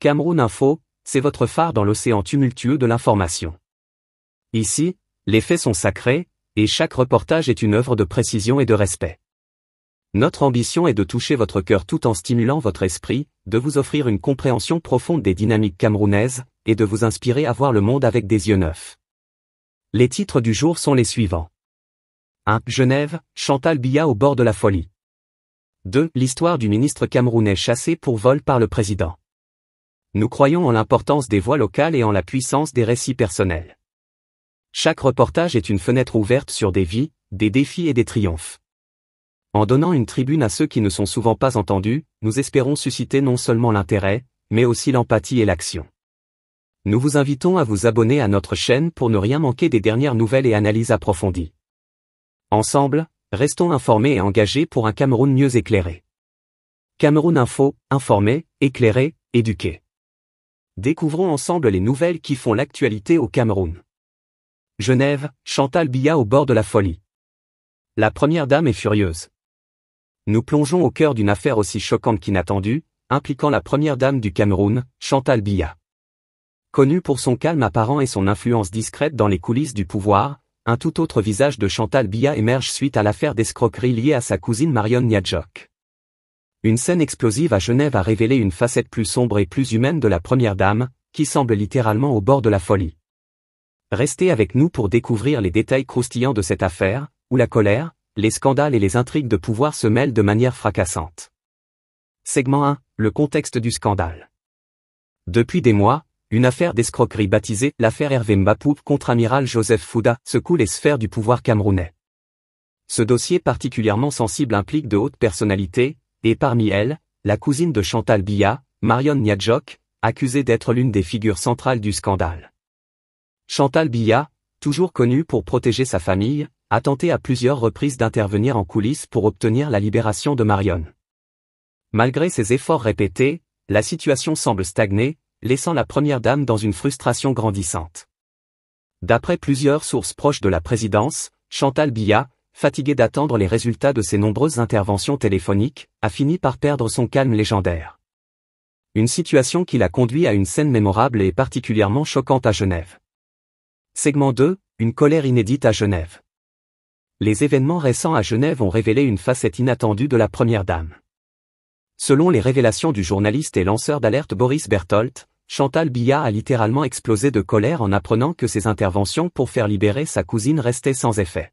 Cameroun Info, c'est votre phare dans l'océan tumultueux de l'information. Ici, les faits sont sacrés, et chaque reportage est une œuvre de précision et de respect. Notre ambition est de toucher votre cœur tout en stimulant votre esprit, de vous offrir une compréhension profonde des dynamiques camerounaises, et de vous inspirer à voir le monde avec des yeux neufs. Les titres du jour sont les suivants. 1. Genève, Chantal Billa au bord de la folie. 2. L'histoire du ministre camerounais chassé pour vol par le président nous croyons en l'importance des voix locales et en la puissance des récits personnels. Chaque reportage est une fenêtre ouverte sur des vies, des défis et des triomphes. En donnant une tribune à ceux qui ne sont souvent pas entendus, nous espérons susciter non seulement l'intérêt, mais aussi l'empathie et l'action. Nous vous invitons à vous abonner à notre chaîne pour ne rien manquer des dernières nouvelles et analyses approfondies. Ensemble, restons informés et engagés pour un Cameroun mieux éclairé. Cameroun Info, informé, éclairé, éduqué. Découvrons ensemble les nouvelles qui font l'actualité au Cameroun. Genève, Chantal Biya au bord de la folie. La première dame est furieuse. Nous plongeons au cœur d'une affaire aussi choquante qu'inattendue, impliquant la première dame du Cameroun, Chantal Biya. Connue pour son calme apparent et son influence discrète dans les coulisses du pouvoir, un tout autre visage de Chantal Biya émerge suite à l'affaire d'escroquerie liée à sa cousine Marion Niadjok. Une scène explosive à Genève a révélé une facette plus sombre et plus humaine de la première dame, qui semble littéralement au bord de la folie. Restez avec nous pour découvrir les détails croustillants de cette affaire, où la colère, les scandales et les intrigues de pouvoir se mêlent de manière fracassante. Segment 1. Le contexte du scandale. Depuis des mois, une affaire d'escroquerie baptisée l'affaire Hervé Mbapoup contre amiral Joseph Fouda secoue les sphères du pouvoir camerounais. Ce dossier particulièrement sensible implique de hautes personnalités, et parmi elles, la cousine de Chantal Biya, Marion Nyadjok, accusée d'être l'une des figures centrales du scandale. Chantal Biya, toujours connue pour protéger sa famille, a tenté à plusieurs reprises d'intervenir en coulisses pour obtenir la libération de Marion. Malgré ses efforts répétés, la situation semble stagner, laissant la première dame dans une frustration grandissante. D'après plusieurs sources proches de la présidence, Chantal Biya, fatigué d'attendre les résultats de ses nombreuses interventions téléphoniques, a fini par perdre son calme légendaire. Une situation qui l'a conduit à une scène mémorable et particulièrement choquante à Genève. Segment 2, une colère inédite à Genève. Les événements récents à Genève ont révélé une facette inattendue de la Première Dame. Selon les révélations du journaliste et lanceur d'alerte Boris Bertolt, Chantal Billat a littéralement explosé de colère en apprenant que ses interventions pour faire libérer sa cousine restaient sans effet.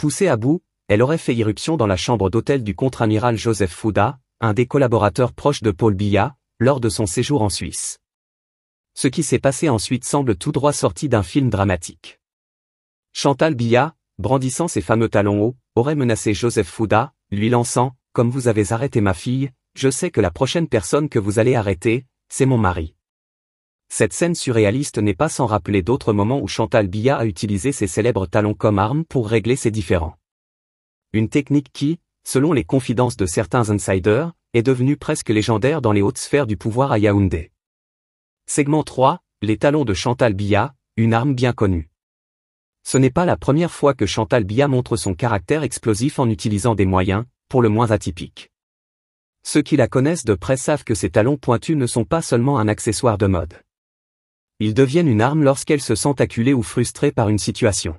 Poussée à bout, elle aurait fait irruption dans la chambre d'hôtel du contre-amiral Joseph Fouda, un des collaborateurs proches de Paul Biya, lors de son séjour en Suisse. Ce qui s'est passé ensuite semble tout droit sorti d'un film dramatique. Chantal Biya, brandissant ses fameux talons hauts, aurait menacé Joseph Fouda, lui lançant, comme vous avez arrêté ma fille, je sais que la prochaine personne que vous allez arrêter, c'est mon mari. Cette scène surréaliste n'est pas sans rappeler d'autres moments où Chantal Biya a utilisé ses célèbres talons comme arme pour régler ses différends. Une technique qui, selon les confidences de certains insiders, est devenue presque légendaire dans les hautes sphères du pouvoir à Yaoundé. Segment 3, les talons de Chantal Biya, une arme bien connue. Ce n'est pas la première fois que Chantal Biya montre son caractère explosif en utilisant des moyens, pour le moins atypiques. Ceux qui la connaissent de près savent que ses talons pointus ne sont pas seulement un accessoire de mode ils deviennent une arme lorsqu'elles se sentent acculées ou frustrées par une situation.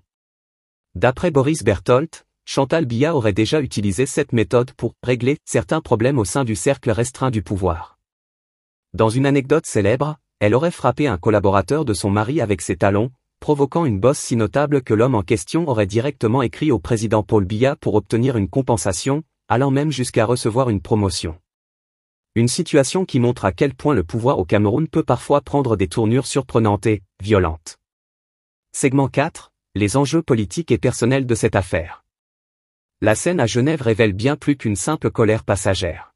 D'après Boris Bertolt, Chantal Biya aurait déjà utilisé cette méthode pour régler certains problèmes au sein du cercle restreint du pouvoir. Dans une anecdote célèbre, elle aurait frappé un collaborateur de son mari avec ses talons, provoquant une bosse si notable que l'homme en question aurait directement écrit au président Paul Biya pour obtenir une compensation, allant même jusqu'à recevoir une promotion. Une situation qui montre à quel point le pouvoir au Cameroun peut parfois prendre des tournures surprenantes et violentes. Segment 4. Les enjeux politiques et personnels de cette affaire. La scène à Genève révèle bien plus qu'une simple colère passagère.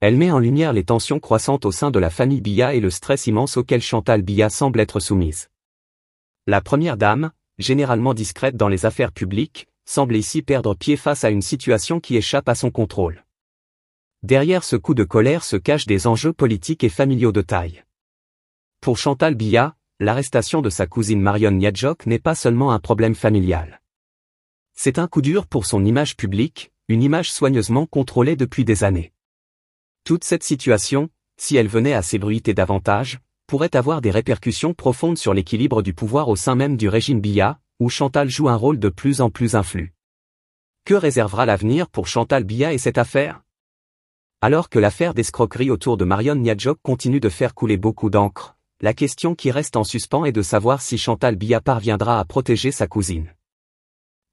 Elle met en lumière les tensions croissantes au sein de la famille Bia et le stress immense auquel Chantal Bia semble être soumise. La première dame, généralement discrète dans les affaires publiques, semble ici perdre pied face à une situation qui échappe à son contrôle. Derrière ce coup de colère se cachent des enjeux politiques et familiaux de taille. Pour Chantal Biya, l'arrestation de sa cousine Marion Niadjok n'est pas seulement un problème familial. C'est un coup dur pour son image publique, une image soigneusement contrôlée depuis des années. Toute cette situation, si elle venait à s'ébruiter davantage, pourrait avoir des répercussions profondes sur l'équilibre du pouvoir au sein même du régime Biya, où Chantal joue un rôle de plus en plus influent. Que réservera l'avenir pour Chantal Biya et cette affaire alors que l'affaire d'escroquerie autour de Marion Niadjok continue de faire couler beaucoup d'encre, la question qui reste en suspens est de savoir si Chantal Biya parviendra à protéger sa cousine.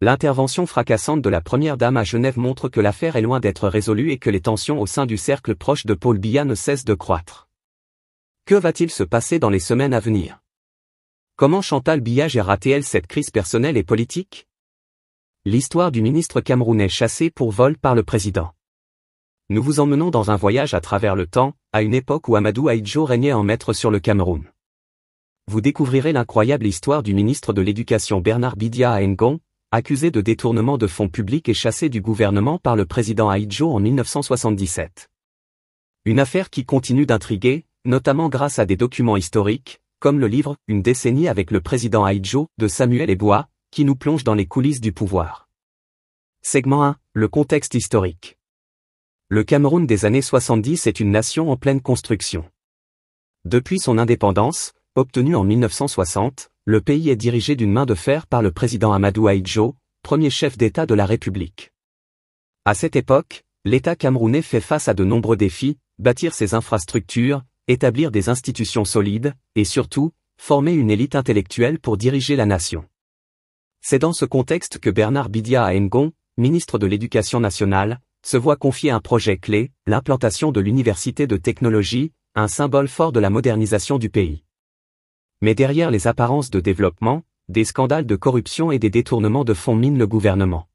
L'intervention fracassante de la première dame à Genève montre que l'affaire est loin d'être résolue et que les tensions au sein du cercle proche de Paul Biya ne cessent de croître. Que va-t-il se passer dans les semaines à venir Comment Chantal Biya gère-t-elle cette crise personnelle et politique L'histoire du ministre camerounais chassé pour vol par le président nous vous emmenons dans un voyage à travers le temps, à une époque où Amadou Aïdjo régnait en maître sur le Cameroun. Vous découvrirez l'incroyable histoire du ministre de l'Éducation Bernard Bidia Aengon, accusé de détournement de fonds publics et chassé du gouvernement par le président Aïdjo en 1977. Une affaire qui continue d'intriguer, notamment grâce à des documents historiques, comme le livre « Une décennie avec le président Aïdjo » de Samuel Ebois, qui nous plonge dans les coulisses du pouvoir. Segment 1. Le contexte historique. Le Cameroun des années 70 est une nation en pleine construction. Depuis son indépendance, obtenue en 1960, le pays est dirigé d'une main de fer par le président Amadou Ahidjo, premier chef d'État de la République. À cette époque, l'État camerounais fait face à de nombreux défis, bâtir ses infrastructures, établir des institutions solides, et surtout, former une élite intellectuelle pour diriger la nation. C'est dans ce contexte que Bernard Bidia Aengon, ministre de l'Éducation nationale, se voit confier un projet clé, l'implantation de l'université de technologie, un symbole fort de la modernisation du pays. Mais derrière les apparences de développement, des scandales de corruption et des détournements de fonds minent le gouvernement.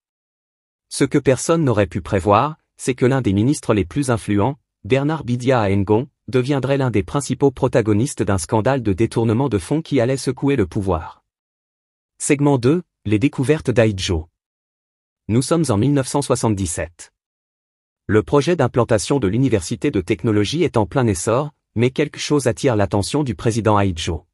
Ce que personne n'aurait pu prévoir, c'est que l'un des ministres les plus influents, Bernard Bidia à Engon, deviendrait l'un des principaux protagonistes d'un scandale de détournement de fonds qui allait secouer le pouvoir. Segment 2, les découvertes d'Aïdjo. Nous sommes en 1977. Le projet d'implantation de l'université de technologie est en plein essor, mais quelque chose attire l'attention du président Aïdjo.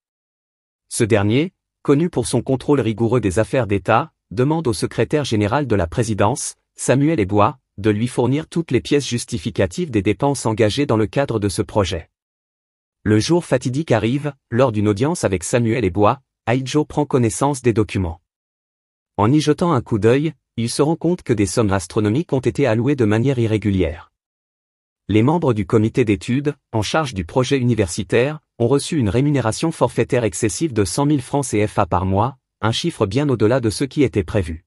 Ce dernier, connu pour son contrôle rigoureux des affaires d'État, demande au secrétaire général de la présidence, Samuel Ebois, de lui fournir toutes les pièces justificatives des dépenses engagées dans le cadre de ce projet. Le jour fatidique arrive, lors d'une audience avec Samuel Ebois, Aïdjo prend connaissance des documents. En y jetant un coup d'œil, il se rend compte que des sommes astronomiques ont été allouées de manière irrégulière. Les membres du comité d'études, en charge du projet universitaire, ont reçu une rémunération forfaitaire excessive de 100 000 francs CFA par mois, un chiffre bien au-delà de ce qui était prévu.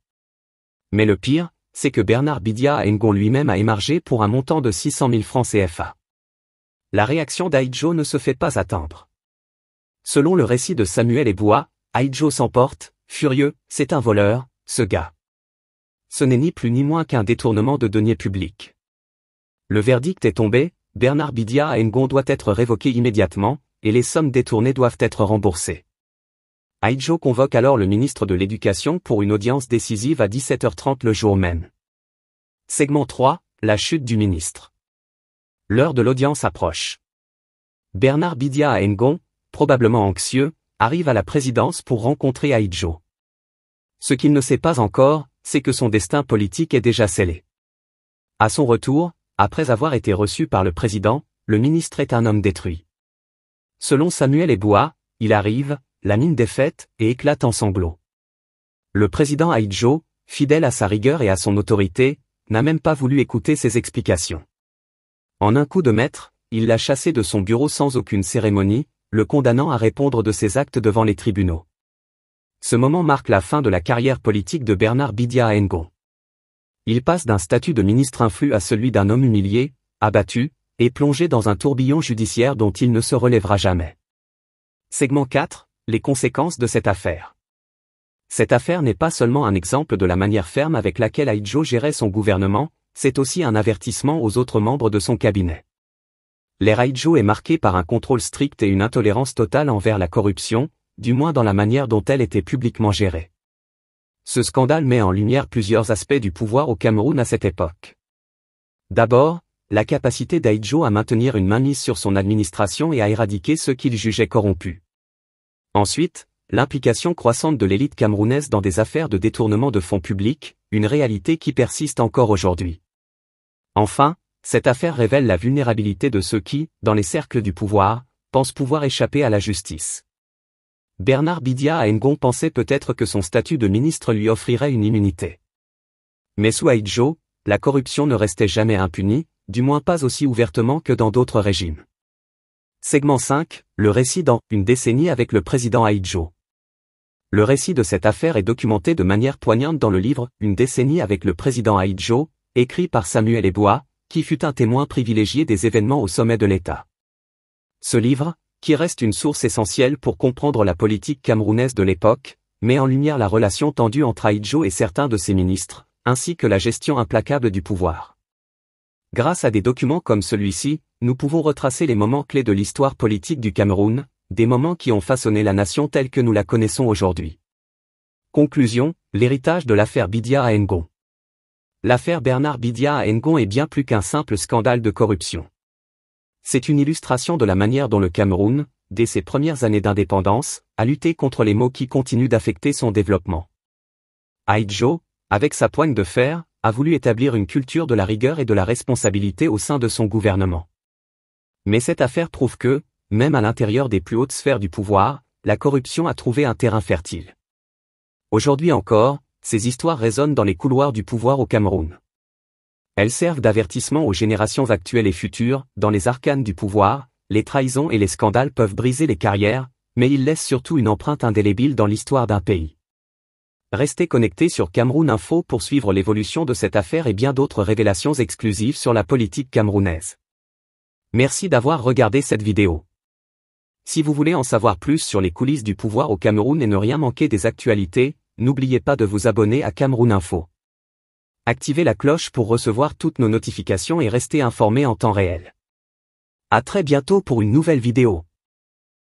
Mais le pire, c'est que Bernard Bidia Engon lui-même a émargé pour un montant de 600 000 francs CFA. La réaction d'Aïjo ne se fait pas attendre. Selon le récit de Samuel Ebois, Aïjo s'emporte, Furieux, c'est un voleur, ce gars. Ce n'est ni plus ni moins qu'un détournement de deniers publics. Le verdict est tombé, Bernard Bidia à doit être révoqué immédiatement, et les sommes détournées doivent être remboursées. Aijo convoque alors le ministre de l'Éducation pour une audience décisive à 17h30 le jour même. Segment 3, la chute du ministre. L'heure de l'audience approche. Bernard Bidia à probablement anxieux, arrive à la présidence pour rencontrer Aijo. Ce qu'il ne sait pas encore, c'est que son destin politique est déjà scellé. À son retour, après avoir été reçu par le président, le ministre est un homme détruit. Selon Samuel Eboua, il arrive, la mine défaite, et éclate en sanglots. Le président Aïdjo, fidèle à sa rigueur et à son autorité, n'a même pas voulu écouter ses explications. En un coup de maître, il l'a chassé de son bureau sans aucune cérémonie, le condamnant à répondre de ses actes devant les tribunaux ce moment marque la fin de la carrière politique de Bernard Bidia Aengo. Il passe d'un statut de ministre influent à celui d'un homme humilié, abattu, et plongé dans un tourbillon judiciaire dont il ne se relèvera jamais. Segment 4. Les conséquences de cette affaire. Cette affaire n'est pas seulement un exemple de la manière ferme avec laquelle Aïdjo gérait son gouvernement, c'est aussi un avertissement aux autres membres de son cabinet. L'ère Aïdjo est marquée par un contrôle strict et une intolérance totale envers la corruption, du moins dans la manière dont elle était publiquement gérée. Ce scandale met en lumière plusieurs aspects du pouvoir au Cameroun à cette époque. D'abord, la capacité d'Aïdjo à maintenir une mainmise sur son administration et à éradiquer ceux qu'il jugeait corrompus. Ensuite, l'implication croissante de l'élite camerounaise dans des affaires de détournement de fonds publics, une réalité qui persiste encore aujourd'hui. Enfin, cette affaire révèle la vulnérabilité de ceux qui, dans les cercles du pouvoir, pensent pouvoir échapper à la justice. Bernard Bidia à Ngon pensait peut-être que son statut de ministre lui offrirait une immunité. Mais sous Aïdjo, la corruption ne restait jamais impunie, du moins pas aussi ouvertement que dans d'autres régimes. Segment 5, le récit dans une décennie avec le président Aïdjo. Le récit de cette affaire est documenté de manière poignante dans le livre Une décennie avec le président Aïdjo, écrit par Samuel Ebois, qui fut un témoin privilégié des événements au sommet de l'État. Ce livre, qui reste une source essentielle pour comprendre la politique camerounaise de l'époque, met en lumière la relation tendue entre Aïdjo et certains de ses ministres, ainsi que la gestion implacable du pouvoir. Grâce à des documents comme celui-ci, nous pouvons retracer les moments clés de l'histoire politique du Cameroun, des moments qui ont façonné la nation telle que nous la connaissons aujourd'hui. Conclusion, l'héritage de l'affaire Bidia à Ngon. L'affaire Bernard Bidia à Ngon est bien plus qu'un simple scandale de corruption. C'est une illustration de la manière dont le Cameroun, dès ses premières années d'indépendance, a lutté contre les maux qui continuent d'affecter son développement. Aïdjo, avec sa poigne de fer, a voulu établir une culture de la rigueur et de la responsabilité au sein de son gouvernement. Mais cette affaire prouve que, même à l'intérieur des plus hautes sphères du pouvoir, la corruption a trouvé un terrain fertile. Aujourd'hui encore, ces histoires résonnent dans les couloirs du pouvoir au Cameroun. Elles servent d'avertissement aux générations actuelles et futures, dans les arcanes du pouvoir, les trahisons et les scandales peuvent briser les carrières, mais ils laissent surtout une empreinte indélébile dans l'histoire d'un pays. Restez connectés sur Cameroun Info pour suivre l'évolution de cette affaire et bien d'autres révélations exclusives sur la politique camerounaise. Merci d'avoir regardé cette vidéo. Si vous voulez en savoir plus sur les coulisses du pouvoir au Cameroun et ne rien manquer des actualités, n'oubliez pas de vous abonner à Cameroun Info activez la cloche pour recevoir toutes nos notifications et rester informé en temps réel. À très bientôt pour une nouvelle vidéo.